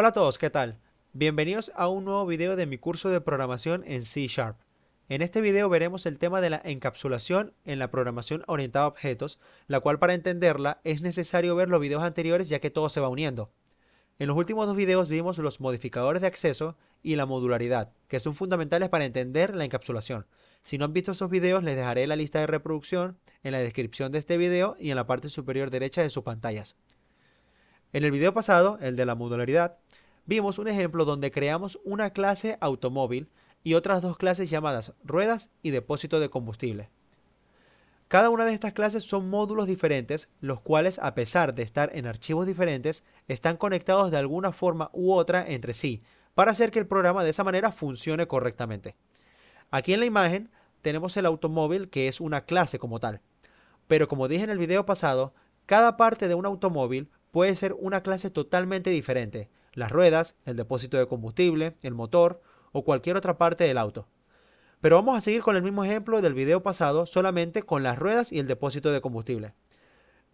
Hola a todos, ¿qué tal? Bienvenidos a un nuevo video de mi curso de programación en C Sharp. En este video veremos el tema de la encapsulación en la programación orientada a objetos, la cual para entenderla es necesario ver los videos anteriores ya que todo se va uniendo. En los últimos dos videos vimos los modificadores de acceso y la modularidad, que son fundamentales para entender la encapsulación. Si no han visto esos videos les dejaré la lista de reproducción en la descripción de este video y en la parte superior derecha de sus pantallas. En el video pasado, el de la modularidad, vimos un ejemplo donde creamos una clase automóvil y otras dos clases llamadas ruedas y depósito de combustible. Cada una de estas clases son módulos diferentes, los cuales a pesar de estar en archivos diferentes, están conectados de alguna forma u otra entre sí, para hacer que el programa de esa manera funcione correctamente. Aquí en la imagen tenemos el automóvil que es una clase como tal, pero como dije en el video pasado, cada parte de un automóvil puede ser una clase totalmente diferente, las ruedas, el depósito de combustible, el motor o cualquier otra parte del auto. Pero vamos a seguir con el mismo ejemplo del video pasado, solamente con las ruedas y el depósito de combustible.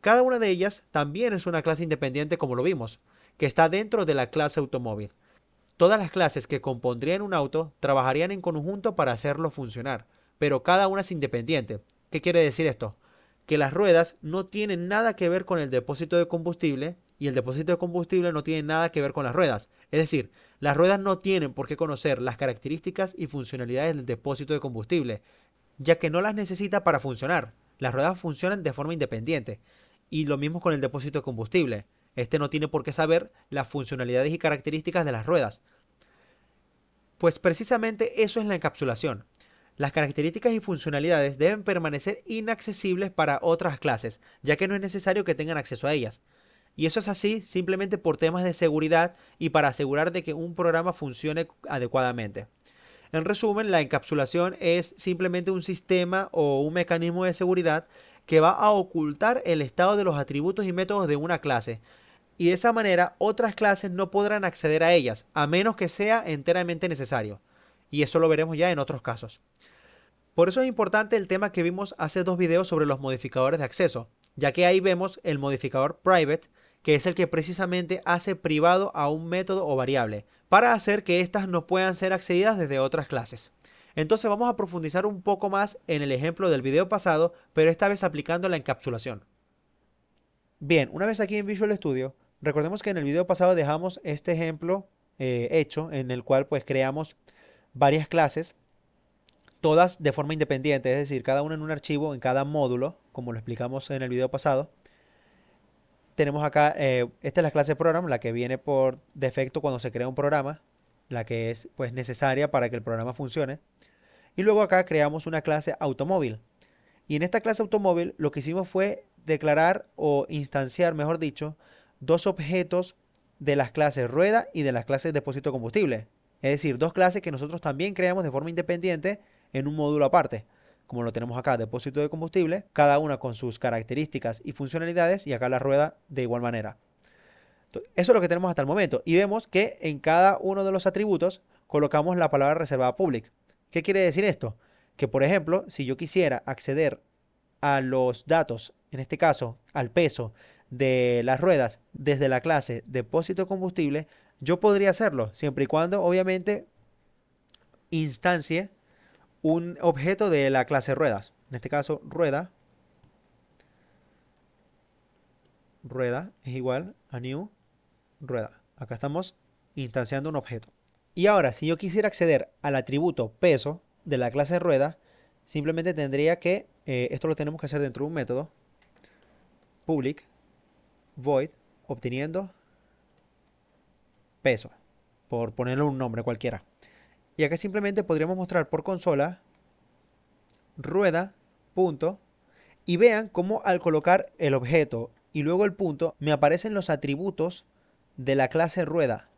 Cada una de ellas también es una clase independiente como lo vimos, que está dentro de la clase automóvil. Todas las clases que compondrían un auto trabajarían en conjunto para hacerlo funcionar, pero cada una es independiente. ¿Qué quiere decir esto? que las ruedas no tienen nada que ver con el depósito de combustible y el depósito de combustible no tiene nada que ver con las ruedas. Es decir, las ruedas no tienen por qué conocer las características y funcionalidades del depósito de combustible, ya que no las necesita para funcionar. Las ruedas funcionan de forma independiente. Y lo mismo con el depósito de combustible. Este no tiene por qué saber las funcionalidades y características de las ruedas. Pues precisamente eso es la encapsulación. Las características y funcionalidades deben permanecer inaccesibles para otras clases, ya que no es necesario que tengan acceso a ellas. Y eso es así simplemente por temas de seguridad y para asegurar de que un programa funcione adecuadamente. En resumen, la encapsulación es simplemente un sistema o un mecanismo de seguridad que va a ocultar el estado de los atributos y métodos de una clase. Y de esa manera otras clases no podrán acceder a ellas, a menos que sea enteramente necesario y eso lo veremos ya en otros casos. Por eso es importante el tema que vimos hace dos videos sobre los modificadores de acceso, ya que ahí vemos el modificador private, que es el que precisamente hace privado a un método o variable, para hacer que éstas no puedan ser accedidas desde otras clases. Entonces vamos a profundizar un poco más en el ejemplo del video pasado, pero esta vez aplicando la encapsulación. Bien, una vez aquí en Visual Studio, recordemos que en el video pasado dejamos este ejemplo eh, hecho, en el cual pues creamos varias clases, todas de forma independiente, es decir, cada una en un archivo, en cada módulo, como lo explicamos en el video pasado. Tenemos acá, eh, esta es la clase program, la que viene por defecto cuando se crea un programa, la que es pues necesaria para que el programa funcione. Y luego acá creamos una clase automóvil. Y en esta clase automóvil lo que hicimos fue declarar o instanciar, mejor dicho, dos objetos de las clases rueda y de las clases depósito combustible. Es decir, dos clases que nosotros también creamos de forma independiente en un módulo aparte, como lo tenemos acá, depósito de combustible, cada una con sus características y funcionalidades, y acá la rueda de igual manera. Eso es lo que tenemos hasta el momento, y vemos que en cada uno de los atributos colocamos la palabra reservada public. ¿Qué quiere decir esto? Que, por ejemplo, si yo quisiera acceder a los datos, en este caso al peso de las ruedas, desde la clase depósito de combustible, yo podría hacerlo, siempre y cuando, obviamente, instancie un objeto de la clase ruedas. En este caso, rueda. Rueda es igual a new rueda. Acá estamos instanciando un objeto. Y ahora, si yo quisiera acceder al atributo peso de la clase rueda, simplemente tendría que, eh, esto lo tenemos que hacer dentro de un método, public void, obteniendo peso por ponerle un nombre cualquiera. Y acá simplemente podríamos mostrar por consola rueda, punto, y vean cómo al colocar el objeto y luego el punto me aparecen los atributos de la clase rueda,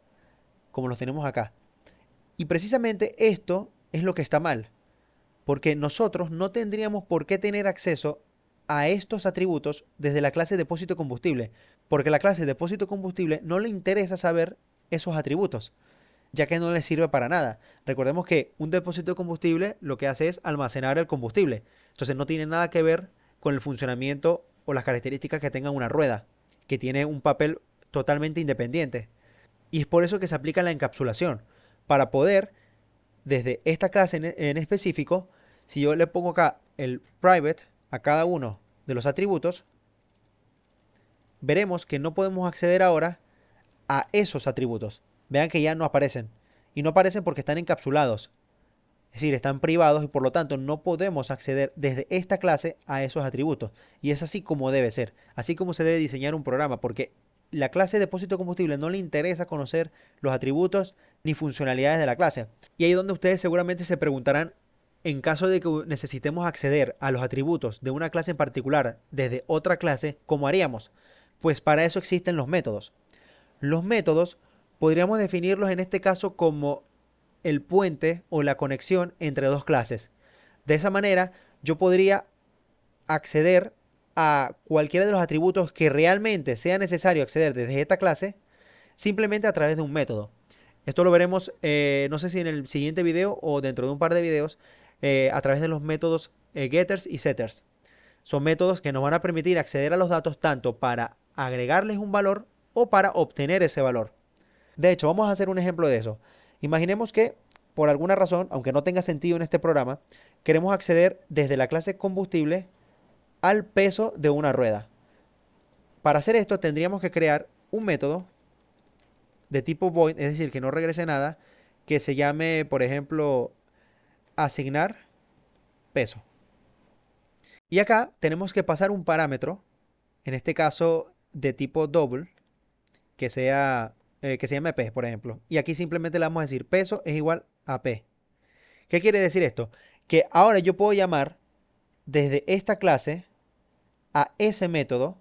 como los tenemos acá. Y precisamente esto es lo que está mal, porque nosotros no tendríamos por qué tener acceso a estos atributos desde la clase depósito combustible, porque la clase depósito combustible no le interesa saber esos atributos, ya que no les sirve para nada. Recordemos que un depósito de combustible lo que hace es almacenar el combustible, entonces no tiene nada que ver con el funcionamiento o las características que tenga una rueda, que tiene un papel totalmente independiente. Y es por eso que se aplica la encapsulación, para poder, desde esta clase en, específico, si yo le pongo acá el private a cada uno de los atributos, veremos que no podemos acceder ahora a esos atributos. Vean que ya no aparecen. Y no aparecen porque están encapsulados. Es decir, están privados y por lo tanto no podemos acceder desde esta clase a esos atributos. Y es así como debe ser. Así como se debe diseñar un programa. Porque la clase de depósito combustible no le interesa conocer los atributos ni funcionalidades de la clase. Y ahí donde ustedes seguramente se preguntarán, en caso de que necesitemos acceder a los atributos de una clase en particular desde otra clase, ¿cómo haríamos? Pues para eso existen los métodos. Los métodos podríamos definirlos en este caso como el puente o la conexión entre dos clases. De esa manera yo podría acceder a cualquiera de los atributos que realmente sea necesario acceder desde esta clase simplemente a través de un método. Esto lo veremos, eh, no sé si en el siguiente video o dentro de un par de videos, eh, a través de los métodos eh, getters y setters. Son métodos que nos van a permitir acceder a los datos tanto para agregarles un valor o para obtener ese valor. De hecho, vamos a hacer un ejemplo de eso. Imaginemos que, por alguna razón, aunque no tenga sentido en este programa, queremos acceder desde la clase combustible al peso de una rueda. Para hacer esto tendríamos que crear un método de tipo void, es decir, que no regrese nada, que se llame, por ejemplo, asignar peso. Y acá tenemos que pasar un parámetro, en este caso de tipo double, que sea eh, que se llame P, por ejemplo. Y aquí simplemente le vamos a decir peso es igual a P. ¿Qué quiere decir esto? Que ahora yo puedo llamar desde esta clase a ese método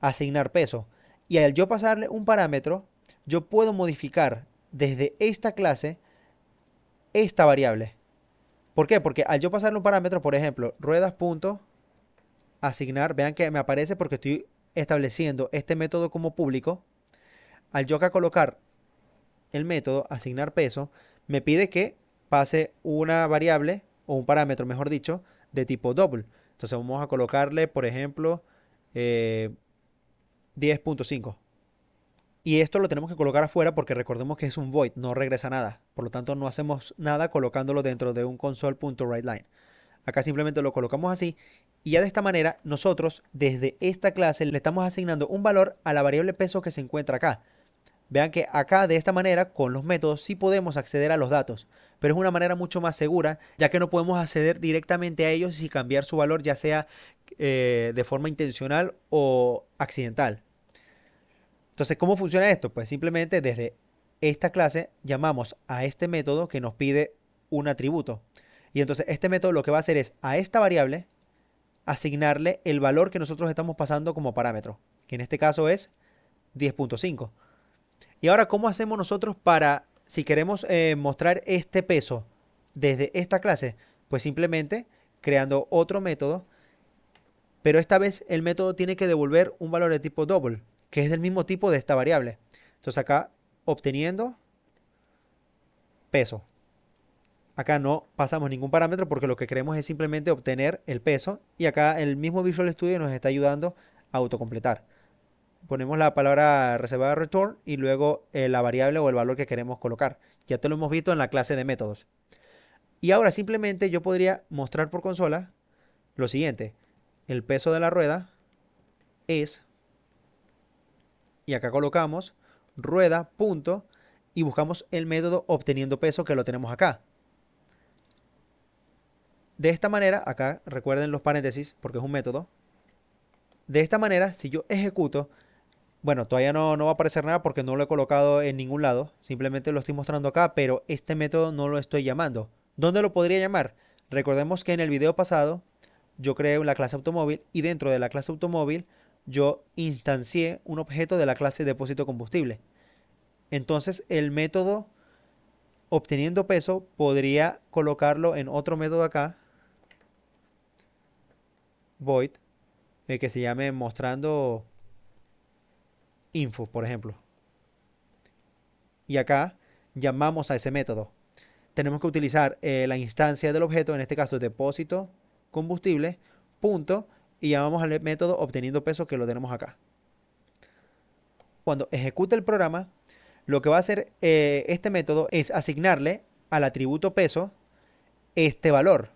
asignar peso. Y al yo pasarle un parámetro, yo puedo modificar desde esta clase esta variable. ¿Por qué? Porque al yo pasarle un parámetro, por ejemplo, ruedas punto asignar, vean que me aparece porque estoy estableciendo este método como público al yo acá colocar el método asignar peso, me pide que pase una variable o un parámetro, mejor dicho, de tipo double. Entonces vamos a colocarle, por ejemplo, 10.5. Eh, y esto lo tenemos que colocar afuera porque recordemos que es un void, no regresa nada. Por lo tanto, no hacemos nada colocándolo dentro de un console.writeLine. Acá simplemente lo colocamos así y ya de esta manera nosotros desde esta clase le estamos asignando un valor a la variable peso que se encuentra acá. Vean que acá de esta manera, con los métodos, sí podemos acceder a los datos, pero es una manera mucho más segura, ya que no podemos acceder directamente a ellos y cambiar su valor, ya sea eh, de forma intencional o accidental. Entonces, ¿cómo funciona esto? Pues simplemente desde esta clase llamamos a este método que nos pide un atributo. Y entonces este método lo que va a hacer es a esta variable asignarle el valor que nosotros estamos pasando como parámetro, que en este caso es 10.5. Y ahora, ¿cómo hacemos nosotros para, si queremos eh, mostrar este peso desde esta clase? Pues simplemente creando otro método, pero esta vez el método tiene que devolver un valor de tipo double, que es del mismo tipo de esta variable. Entonces acá obteniendo peso. Acá no pasamos ningún parámetro porque lo que queremos es simplemente obtener el peso y acá el mismo Visual Studio nos está ayudando a autocompletar ponemos la palabra reservada return y luego eh, la variable o el valor que queremos colocar. Ya te lo hemos visto en la clase de métodos. Y ahora simplemente yo podría mostrar por consola lo siguiente. El peso de la rueda es, y acá colocamos rueda, punto, y buscamos el método obteniendo peso que lo tenemos acá. De esta manera, acá recuerden los paréntesis porque es un método. De esta manera, si yo ejecuto, bueno, todavía no, no va a aparecer nada porque no lo he colocado en ningún lado. Simplemente lo estoy mostrando acá, pero este método no lo estoy llamando. ¿Dónde lo podría llamar? Recordemos que en el video pasado yo creé la clase automóvil y dentro de la clase automóvil yo instancié un objeto de la clase depósito combustible. Entonces el método obteniendo peso podría colocarlo en otro método acá, void, eh, que se llame mostrando info, por ejemplo. Y acá llamamos a ese método. Tenemos que utilizar eh, la instancia del objeto, en este caso depósito combustible, punto, y llamamos al método obteniendo peso que lo tenemos acá. Cuando ejecute el programa, lo que va a hacer eh, este método es asignarle al atributo peso este valor.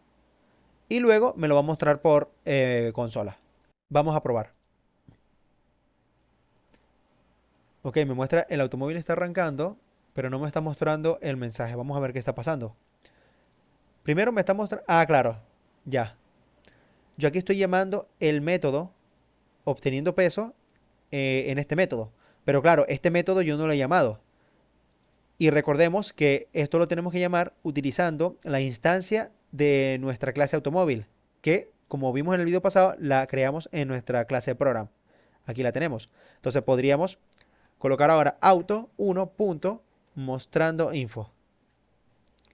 Y luego me lo va a mostrar por eh, consola. Vamos a probar. Ok, me muestra el automóvil está arrancando, pero no me está mostrando el mensaje. Vamos a ver qué está pasando. Primero me está mostrando... Ah, claro. Ya. Yo aquí estoy llamando el método obteniendo peso eh, en este método. Pero claro, este método yo no lo he llamado. Y recordemos que esto lo tenemos que llamar utilizando la instancia de nuestra clase automóvil, que como vimos en el video pasado, la creamos en nuestra clase program. Aquí la tenemos. Entonces podríamos colocar ahora auto 1 punto mostrando info.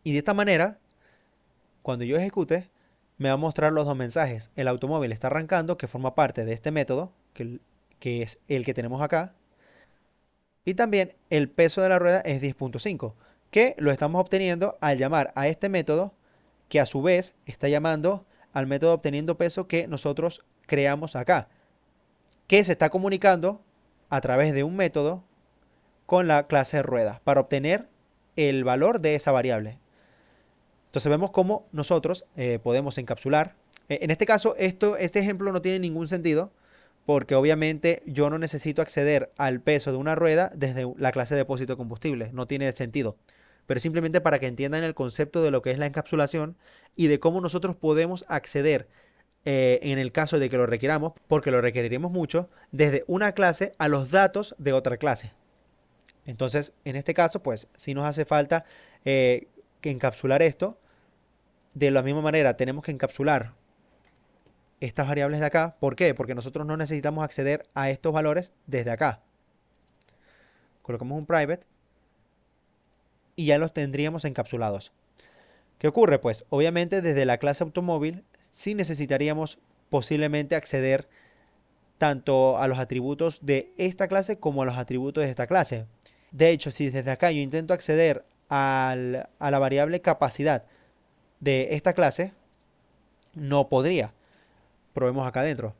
Y de esta manera, cuando yo ejecute, me va a mostrar los dos mensajes. El automóvil está arrancando, que forma parte de este método, que, que es el que tenemos acá. Y también el peso de la rueda es 10.5, que lo estamos obteniendo al llamar a este método, que a su vez está llamando al método obteniendo peso que nosotros creamos acá, que se está comunicando a través de un método con la clase rueda, para obtener el valor de esa variable. Entonces vemos cómo nosotros eh, podemos encapsular. Eh, en este caso, esto, este ejemplo no tiene ningún sentido porque obviamente yo no necesito acceder al peso de una rueda desde la clase depósito de combustible. No tiene sentido. Pero simplemente para que entiendan el concepto de lo que es la encapsulación y de cómo nosotros podemos acceder eh, en el caso de que lo requiramos, porque lo requeriremos mucho, desde una clase a los datos de otra clase. Entonces, en este caso, pues si nos hace falta eh, encapsular esto, de la misma manera tenemos que encapsular estas variables de acá. ¿Por qué? Porque nosotros no necesitamos acceder a estos valores desde acá. Colocamos un private y ya los tendríamos encapsulados. ¿Qué ocurre? Pues obviamente desde la clase automóvil sí necesitaríamos posiblemente acceder tanto a los atributos de esta clase como a los atributos de esta clase. De hecho, si desde acá yo intento acceder a la variable capacidad de esta clase, no podría. Probemos acá adentro.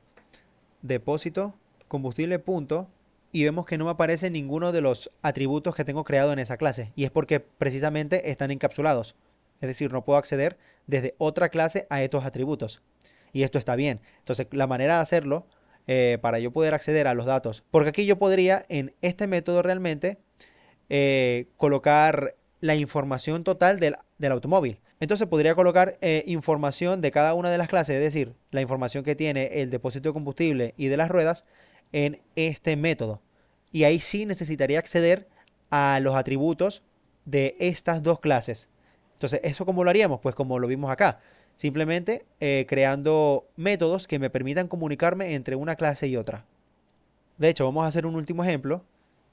Depósito, combustible, punto. Y vemos que no me aparece ninguno de los atributos que tengo creado en esa clase. Y es porque precisamente están encapsulados es decir, no puedo acceder desde otra clase a estos atributos. Y esto está bien. Entonces, la manera de hacerlo eh, para yo poder acceder a los datos, porque aquí yo podría en este método realmente eh, colocar la información total del, automóvil. Entonces podría colocar eh, información de cada una de las clases, es decir, la información que tiene el depósito de combustible y de las ruedas en este método. Y ahí sí necesitaría acceder a los atributos de estas dos clases. Entonces, ¿eso cómo lo haríamos? Pues como lo vimos acá. Simplemente eh, creando métodos que me permitan comunicarme entre una clase y otra. De hecho, vamos a hacer un último ejemplo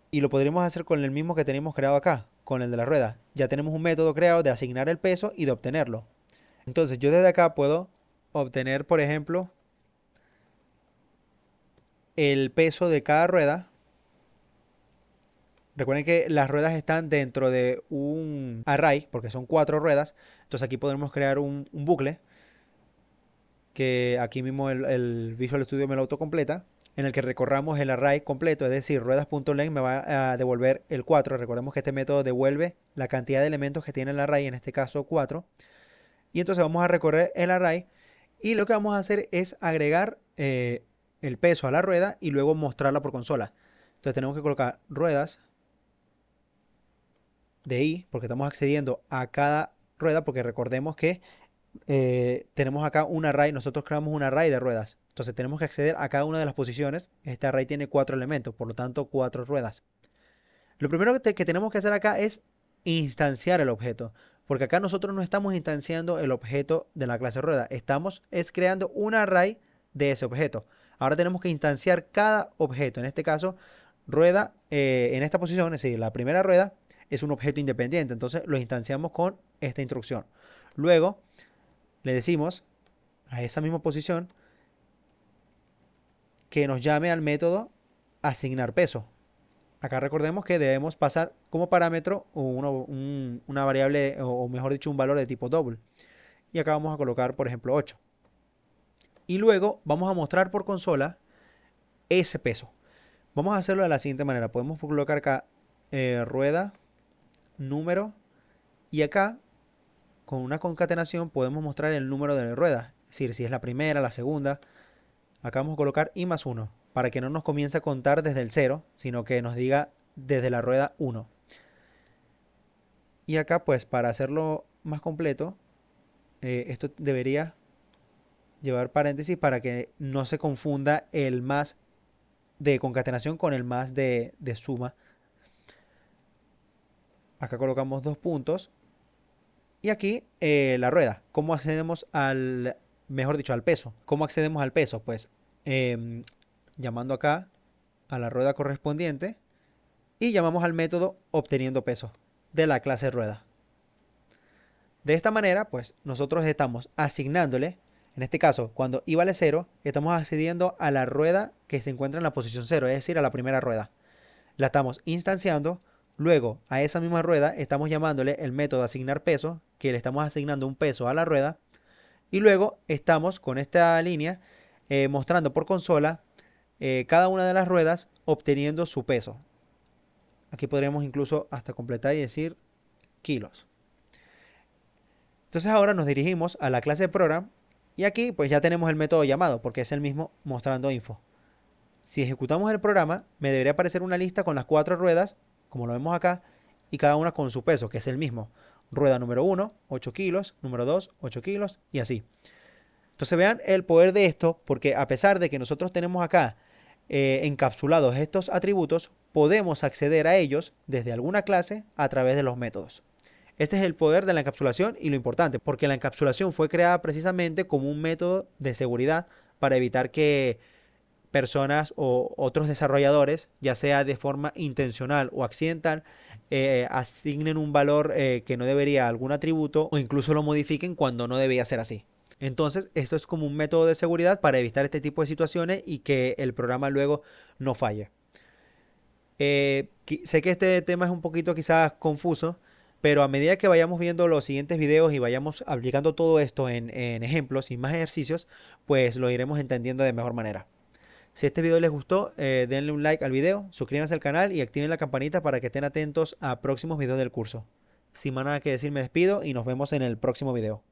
y lo podríamos hacer con el mismo que tenemos creado acá, con el de la rueda. Ya tenemos un método creado de asignar el peso y de obtenerlo. Entonces, yo desde acá puedo obtener, por ejemplo, el peso de cada rueda Recuerden que las ruedas están dentro de un array, porque son cuatro ruedas. Entonces aquí podemos crear un, bucle, que aquí mismo el, Visual Studio me lo autocompleta, en el que recorramos el array completo, es decir, ruedas.length me va a devolver el 4. Recordemos que este método devuelve la cantidad de elementos que tiene el array, en este caso 4. Y entonces vamos a recorrer el array y lo que vamos a hacer es agregar eh, el peso a la rueda y luego mostrarla por consola. Entonces tenemos que colocar ruedas de i, porque estamos accediendo a cada rueda, porque recordemos que eh, tenemos acá un array, nosotros creamos un array de ruedas. Entonces tenemos que acceder a cada una de las posiciones. Este array tiene cuatro elementos, por lo tanto cuatro ruedas. Lo primero que, tenemos que hacer acá es instanciar el objeto, porque acá nosotros no estamos instanciando el objeto de la clase rueda, estamos es creando un array de ese objeto. Ahora tenemos que instanciar cada objeto, en este caso rueda eh, en esta posición, es decir, la primera rueda, es un objeto independiente. Entonces lo instanciamos con esta instrucción. Luego le decimos a esa misma posición que nos llame al método asignar peso. Acá recordemos que debemos pasar como parámetro una variable, o mejor dicho, un valor de tipo double, Y acá vamos a colocar, por ejemplo, 8. Y luego vamos a mostrar por consola ese peso. Vamos a hacerlo de la siguiente manera. Podemos colocar acá eh, rueda número y acá con una concatenación podemos mostrar el número de ruedas, es decir, si es la primera, la segunda. Acá vamos a colocar i más 1 para que no nos comience a contar desde el 0, sino que nos diga desde la rueda 1. Y acá pues para hacerlo más completo, eh, esto debería llevar paréntesis para que no se confunda el más de concatenación con el más de suma Acá colocamos dos puntos. Y aquí eh, la rueda. ¿Cómo accedemos al, mejor dicho, al peso? ¿Cómo accedemos al peso? Pues em, llamando acá a la rueda correspondiente y llamamos al método obteniendo peso de la clase rueda. De esta manera, pues nosotros estamos asignándole, en este caso, cuando i vale 0, estamos accediendo a la rueda que se encuentra en la posición 0, es decir, a la primera rueda. La estamos instanciando Luego, a esa misma rueda estamos llamándole el método asignar peso, que le estamos asignando un peso a la rueda. Y luego estamos con esta línea eh, mostrando por consola eh, cada una de las ruedas obteniendo su peso. Aquí podríamos incluso hasta completar y decir kilos. Entonces ahora nos dirigimos a la clase program y aquí pues ya tenemos el método llamado porque es el mismo mostrando info. Si ejecutamos el programa me debería aparecer una lista con las cuatro ruedas como lo vemos acá, y cada una con su peso, que es el mismo. Rueda número 1, 8 kilos, número 2, 8 kilos, y así. Entonces vean el poder de esto, porque a pesar de que nosotros tenemos acá eh, encapsulados estos atributos, podemos acceder a ellos desde alguna clase a través de los métodos. Este es el poder de la encapsulación y lo importante, porque la encapsulación fue creada precisamente como un método de seguridad para evitar que personas o otros desarrolladores, ya sea de forma intencional o accidental, eh, asignen un valor eh, que no debería algún atributo o incluso lo modifiquen cuando no debía ser así. Entonces, esto es como un método de seguridad para evitar este tipo de situaciones y que el programa luego no falle. Eh, sé que este tema es un poquito quizás confuso, pero a medida que vayamos viendo los siguientes videos y vayamos aplicando todo esto en ejemplos y más ejercicios, pues lo iremos entendiendo de mejor manera. Si este video les gustó, eh, denle un like al video, suscríbanse al canal y activen la campanita para que estén atentos a próximos videos del curso. Sin más nada que decir, me despido y nos vemos en el próximo video.